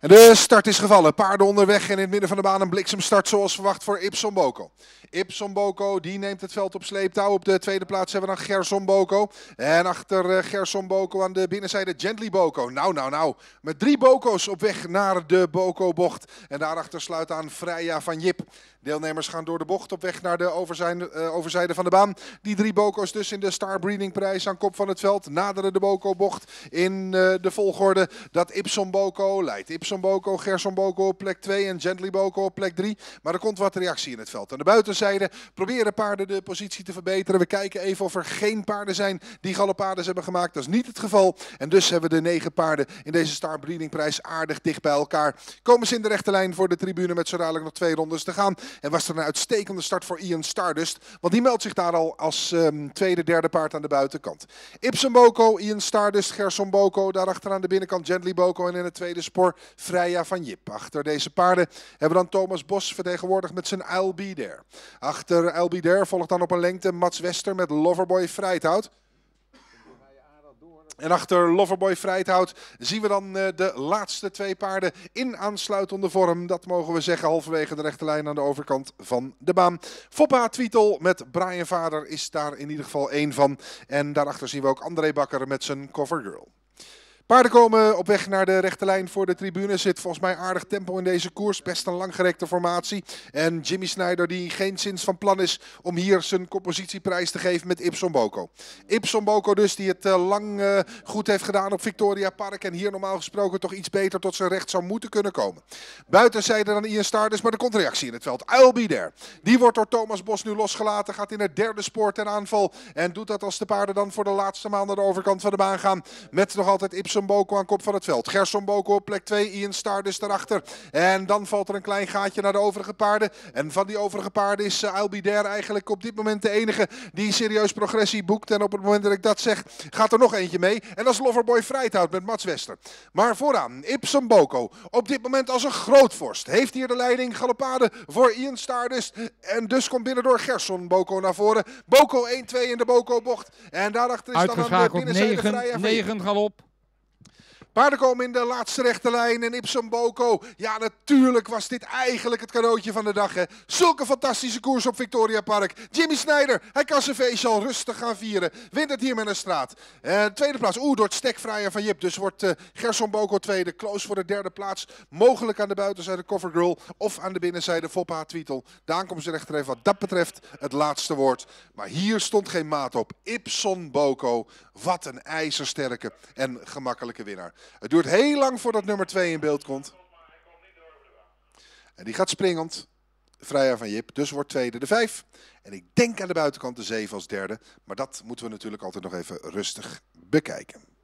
de start is gevallen. Paarden onderweg en in het midden van de baan een bliksemstart zoals verwacht voor Ipson Boko. Ipson Boko die neemt het veld op sleeptouw. Op de tweede plaats hebben we dan Gerson Boko. En achter eh, Gerson Boko aan de binnenzijde Gently Boko. Nou, nou, nou. Met drie Boko's op weg naar de Boko-bocht. En daarachter sluit aan Freya van Jip. Deelnemers gaan door de bocht op weg naar de overzijde, eh, overzijde van de baan. Die drie boko's dus in de Star Breeding prijs aan kop van het veld. Naderen de boko-bocht in eh, de volgorde dat Ipson Boko leidt. Ipson Boko, Gerson Boko op plek 2 en Gently Boko op plek 3. Maar er komt wat reactie in het veld. Aan de buitenzijde proberen paarden de positie te verbeteren. We kijken even of er geen paarden zijn die galopades hebben gemaakt. Dat is niet het geval. En dus hebben de negen paarden in deze Star Breeding prijs aardig dicht bij elkaar. Komen ze in de rechte lijn voor de tribune met zo dadelijk nog twee rondes te gaan. En was er een uitstekende start voor Ian Stardust. Want die meldt zich daar al als ehm, tweede, derde paard aan de buitenkant. Ibsen Boko, Ian Stardust, Gerson Boko. Daarachter aan de binnenkant Gently Boko. En in het tweede spoor Freya van Jip. Achter deze paarden hebben we dan Thomas Bos vertegenwoordigd met zijn I'll Be There. Achter I'll Be There volgt dan op een lengte Mats Wester met Loverboy Freitout. En achter Loverboy Vrijthout zien we dan eh, de laatste twee paarden in aansluitende vorm. Dat mogen we zeggen halverwege de rechte lijn aan de overkant van de baan. Foppa Twietel met Brian Vader is daar in ieder geval één van. En daarachter zien we ook André Bakker met zijn Covergirl. Paarden komen op weg naar de rechte lijn voor de tribune. Zit volgens mij aardig tempo in deze koers. Best een langgerekte formatie. En Jimmy Snyder die geen zins van plan is om hier zijn compositieprijs te geven met Ibson Boko. Ibson Boko dus die het eh, lang eh, goed heeft gedaan op Victoria Park. En hier normaal gesproken toch iets beter tot zijn recht zou moeten kunnen komen. Buiten zijde dan Ian Stardust, maar er komt reactie in het veld. there. die wordt door Thomas Bos nu losgelaten. Gaat in het derde spoor ten aanval. En doet dat als de paarden dan voor de laatste maand naar de overkant van de baan gaan. Met nog altijd Ipson. Boko aan kop van het veld. Gerson Boko op plek 2. Ian Stardust daarachter. En dan valt er een klein gaatje naar de overige paarden. En van die overige paarden is eh, Albider eigenlijk op dit moment de enige die serieus progressie boekt. En op het moment dat ik dat zeg, gaat er nog eentje mee. En dat is Loverboy Vrijthout met Mats Wester. Maar vooraan, Ipsen Boko. Op dit moment als een grootvorst. Heeft hier de leiding galopade voor Ian Stardust. En dus komt binnendoor door Gerson Boko naar voren. Boko 1-2 in de Boko-bocht. En daarachter is dan aan de eh, binnenzijde 9, 9 galop. Paarden komen in de laatste rechte lijn en Ipsum Boko. Ja, natuurlijk was dit eigenlijk het cadeautje van de dag. Hè. Zulke fantastische koers op Victoria Park. Jimmy Snyder, hij kan zijn feestje al rustig gaan vieren. Wint het hier met een straat. Eh, tweede plaats, oeh, door het stekvrijer van Jip. Dus wordt uh, Gerson Boko tweede. Close voor de derde plaats. Mogelijk aan de buitenzijde Covergirl of aan de binnenzijde Foppa Twietel. De aankomstrechter heeft wat dat betreft het laatste woord. Maar hier stond geen maat op. Ipson Boko, wat een ijzersterke en gemakkelijke winnaar. Het duurt heel lang voordat nummer 2 in beeld komt. En die gaat springend. Vrijer van Jip, dus wordt tweede de 5. En ik denk aan de buitenkant de 7 als derde. Maar dat moeten we natuurlijk altijd nog even rustig bekijken.